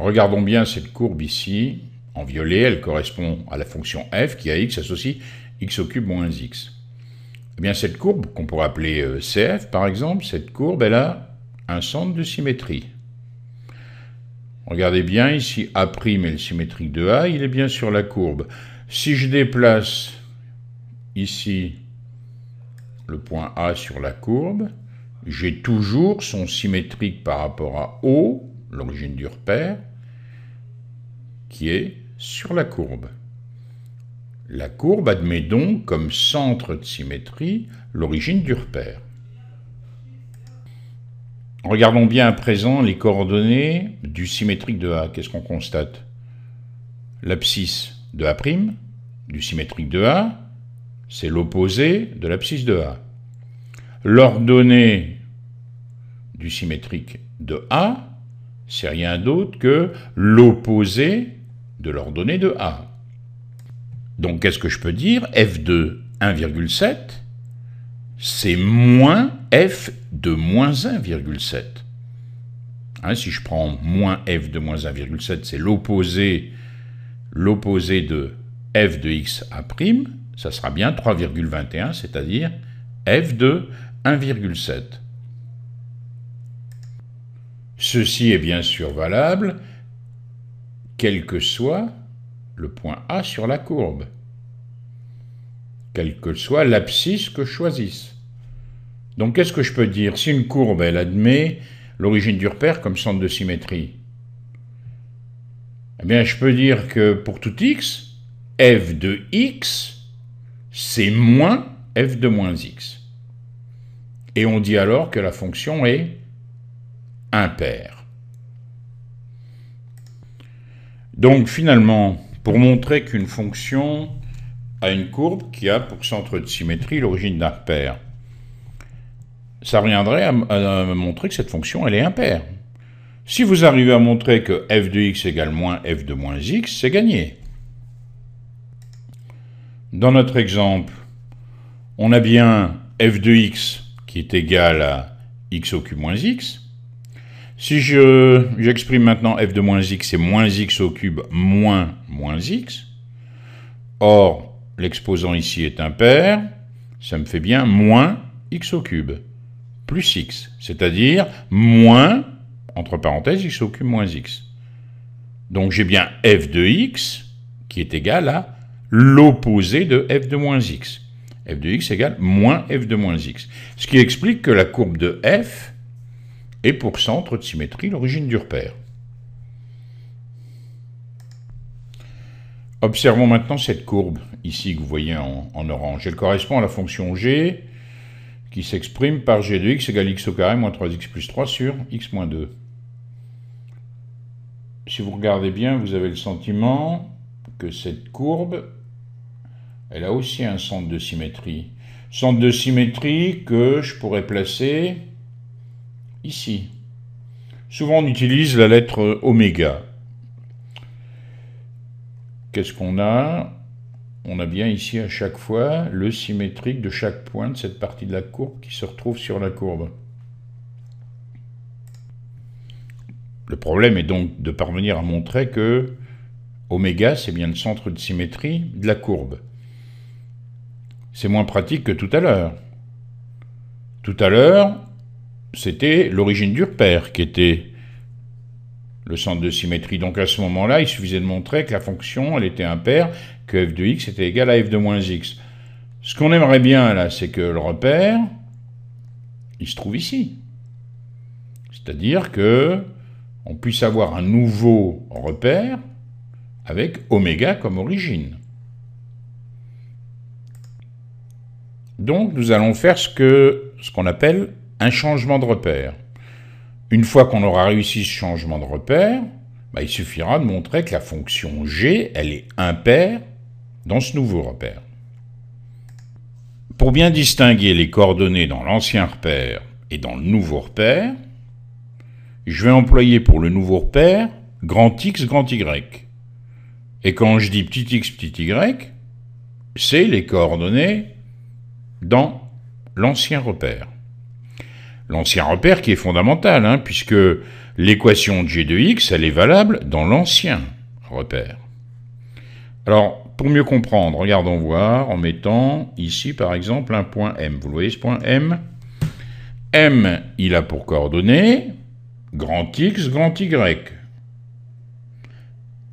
Regardons bien cette courbe ici, en violet, elle correspond à la fonction f qui a x associe x au cube moins x. Eh bien, cette courbe, qu'on pourrait appeler euh, CF par exemple, cette courbe, elle a un centre de symétrie. Regardez bien, ici A' est le symétrique de A, il est bien sur la courbe. Si je déplace ici le point A sur la courbe, j'ai toujours son symétrique par rapport à O, l'origine du repère, qui est sur la courbe. La courbe admet donc comme centre de symétrie l'origine du repère. Regardons bien à présent les coordonnées du symétrique de A. Qu'est-ce qu'on constate L'abscisse de A' du symétrique de A, c'est l'opposé de l'abscisse de A. L'ordonnée du symétrique de A, c'est rien d'autre que l'opposé de l'ordonnée de A. Donc qu'est-ce que je peux dire f de 1,7, c'est moins f de moins 1,7. Hein, si je prends moins f de moins 1,7, c'est l'opposé l'opposé de f de x à prime, ça sera bien 3,21, c'est-à-dire f de 1,7. Ceci est bien sûr valable quel que soit le point A sur la courbe, quel que soit l'abscisse que je choisisse. Donc qu'est-ce que je peux dire Si une courbe, elle admet l'origine du repère comme centre de symétrie, eh bien je peux dire que pour tout x, f de x, c'est moins f de moins x. Et on dit alors que la fonction est impaire. Donc finalement, pour montrer qu'une fonction a une courbe qui a pour centre de symétrie l'origine d'un repère, ça reviendrait à, montrer que cette fonction, elle est impaire. Si vous arrivez à montrer que f de x égale moins f de moins x, c'est gagné. Dans notre exemple, on a bien f de x qui est égal à x au cube moins x, si je j'exprime maintenant f de moins x, c'est moins x au cube moins moins x. Or, l'exposant ici est impair. Ça me fait bien moins x au cube plus x, c'est-à-dire moins, entre parenthèses, x au cube moins x. Donc j'ai bien f de x qui est égal à l'opposé de f de moins x. f de x égale moins f de moins x. Ce qui explique que la courbe de f et pour centre de symétrie l'origine du repère. Observons maintenant cette courbe, ici que vous voyez en, orange. Elle correspond à la fonction g qui s'exprime par g de x égale x au carré moins 3x plus 3 sur x moins 2. Si vous regardez bien, vous avez le sentiment que cette courbe, elle a aussi un centre de symétrie. Centre de symétrie que je pourrais placer ici. Souvent on utilise la lettre oméga. Qu'est-ce qu'on a On a bien ici à chaque fois le symétrique de chaque point de cette partie de la courbe qui se retrouve sur la courbe. Le problème est donc de parvenir à montrer que oméga, c'est bien le centre de symétrie de la courbe. C'est moins pratique que tout à l'heure. Tout à l'heure, c'était l'origine du repère qui était le centre de symétrie. Donc à ce moment-là, il suffisait de montrer que la fonction, elle était impaire, que f de x était égal à f de moins x. Ce qu'on aimerait bien là, c'est que le repère, il se trouve ici. C'est-à-dire que on puisse avoir un nouveau repère avec oméga comme origine. Donc nous allons faire ce qu'on ce qu'on appelle un changement de repère. Une fois qu'on aura réussi ce changement de repère, bah, il suffira de montrer que la fonction g, elle est impaire dans ce nouveau repère. Pour bien distinguer les coordonnées dans l'ancien repère et dans le nouveau repère, je vais employer pour le nouveau repère grand X, grand Y. Et quand je dis petit x, petit y, c'est les coordonnées dans l'ancien repère. L'ancien repère qui est fondamental, hein, puisque l'équation g de x, elle est valable dans l'ancien repère. Alors, pour mieux comprendre, regardons voir en mettant ici, par exemple, un point M. Vous voyez, ce point M M, il a pour coordonnées grand X, grand Y.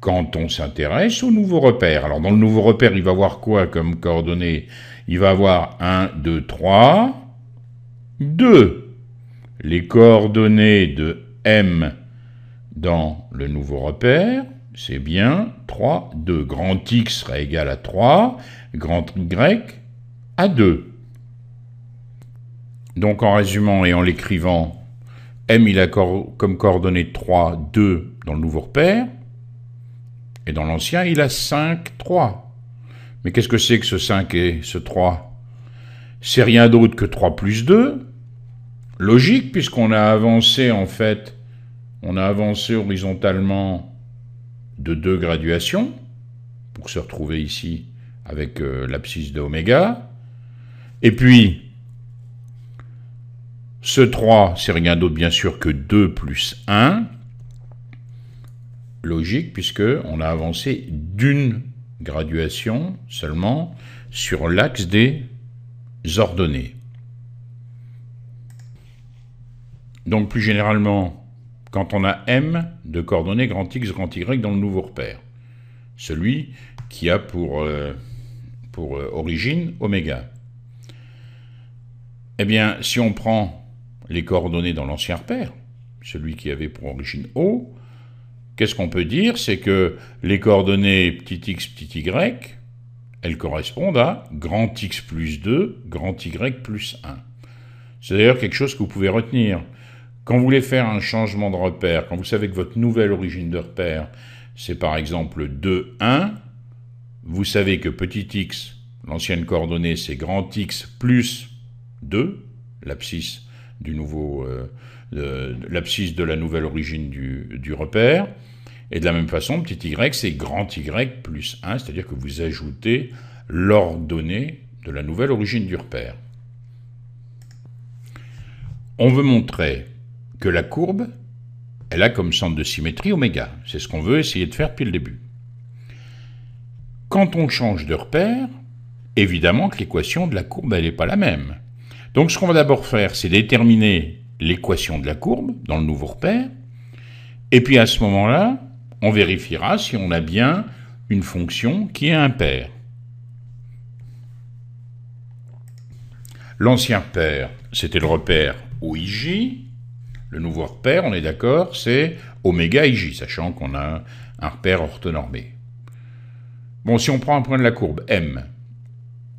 Quand on s'intéresse au nouveau repère, alors dans le nouveau repère, il va avoir quoi comme coordonnées Il va avoir 1, 2, 3, 2 les coordonnées de M dans le nouveau repère, c'est bien 3, 2. Grand X sera égal à 3, grand Y à 2. Donc en résumant et en l'écrivant, M il a comme coordonnées 3, 2 dans le nouveau repère, et dans l'ancien il a 5, 3. Mais qu'est-ce que c'est que ce 5 et ce 3 C'est rien d'autre que 3 plus 2, Logique, puisqu'on a avancé, en fait, on a avancé horizontalement de deux graduations, pour se retrouver ici avec euh, l'abscisse de oméga. Et puis, ce 3, c'est rien d'autre bien sûr que 2 plus 1. Logique, puisque on a avancé d'une graduation seulement sur l'axe des ordonnées. Donc plus généralement, quand on a M de coordonnées grand X, grand Y dans le nouveau repère, celui qui a pour, euh, pour euh, origine oméga. Eh bien, si on prend les coordonnées dans l'ancien repère, celui qui avait pour origine O, qu'est-ce qu'on peut dire C'est que les coordonnées petit x, petit y, elles correspondent à grand X plus 2, grand Y plus 1. C'est d'ailleurs quelque chose que vous pouvez retenir. Quand vous voulez faire un changement de repère, quand vous savez que votre nouvelle origine de repère, c'est par exemple 2, 1, vous savez que petit x, l'ancienne coordonnée, c'est grand X plus 2, l'abscisse du nouveau, euh, de, l'abscisse de la nouvelle origine du, du, repère. Et de la même façon, petit y, c'est grand Y plus 1, c'est-à-dire que vous ajoutez l'ordonnée de la nouvelle origine du repère. On veut montrer que la courbe, elle a comme centre de symétrie oméga. C'est ce qu'on veut essayer de faire depuis le début. Quand on change de repère, évidemment que l'équation de la courbe, elle n'est pas la même. Donc ce qu'on va d'abord faire, c'est déterminer l'équation de la courbe dans le nouveau repère. Et puis à ce moment-là, on vérifiera si on a bien une fonction qui est impaire. L'ancien repère, c'était le repère OIJ. Le nouveau repère, on est d'accord, c'est oméga IJ, sachant qu'on a un repère orthonormé. Bon, si on prend un point de la courbe M,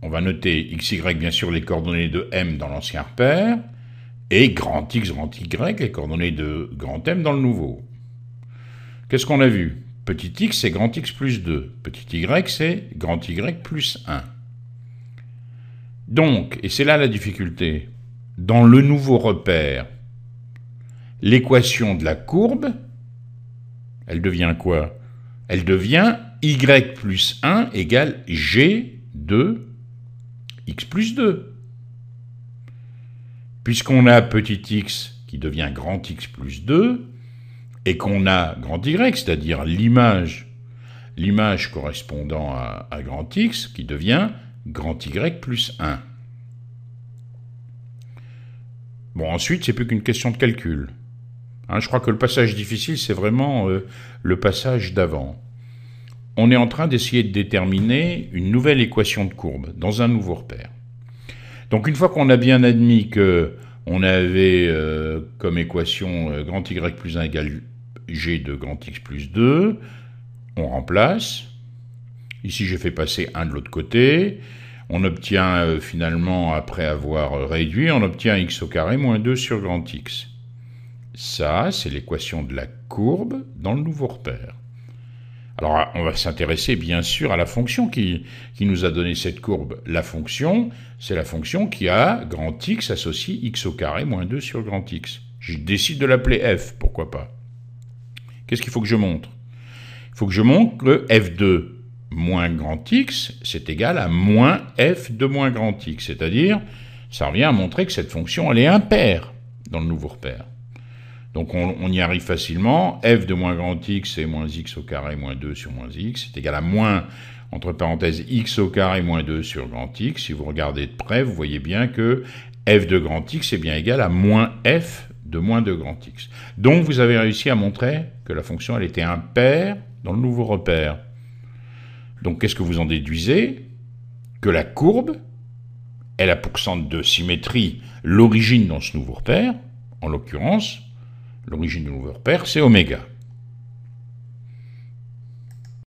on va noter x, y, bien sûr, les coordonnées de M dans l'ancien repère, et grand X, grand Y, les coordonnées de grand M dans le nouveau. Qu'est-ce qu'on a vu Petit x, c'est grand X plus 2. Petit y, c'est grand Y plus 1. Donc, et c'est là la difficulté, dans le nouveau repère, l'équation de la courbe, elle devient quoi Elle devient y plus 1 égale g de x plus 2. Puisqu'on a petit x qui devient grand X plus 2, et qu'on a grand Y, c'est-à-dire l'image, l'image correspondant à, à, grand X qui devient grand Y plus 1. Bon, ensuite, c'est plus qu'une question de calcul. Hein, je crois que le passage difficile, c'est vraiment euh, le passage d'avant. On est en train d'essayer de déterminer une nouvelle équation de courbe dans un nouveau repère. Donc une fois qu'on a bien admis que on avait euh, comme équation euh, grand y plus 1 égale g de grand x plus 2, on remplace. Ici, j'ai fait passer un de l'autre côté. On obtient finalement, après avoir réduit, on obtient x au carré moins 2 sur grand x. Ça, c'est l'équation de la courbe dans le nouveau repère. Alors, on va s'intéresser bien sûr à la fonction qui, nous a donné cette courbe. La fonction, c'est la fonction qui a grand x associé x au carré moins 2 sur grand x. Je décide de l'appeler f, pourquoi pas. Qu'est-ce qu'il faut que je montre Il faut que je montre que f2 moins grand x, c'est égal à moins f de moins grand x. C'est-à-dire, ça revient à montrer que cette fonction, elle est impaire dans le nouveau repère. Donc on, y arrive facilement. f de moins grand x est moins x au carré moins 2 sur moins x, c'est égal à moins, entre parenthèses, x au carré moins 2 sur grand x. Si vous regardez de près, vous voyez bien que f de grand x est bien égal à moins f de moins 2 grand x. Donc vous avez réussi à montrer que la fonction, elle était impaire dans le nouveau repère. Donc qu'est-ce que vous en déduisez Que la courbe, elle a pour centre de symétrie l'origine dans ce nouveau repère, en l'occurrence L'origine de l'overpair, c'est oméga.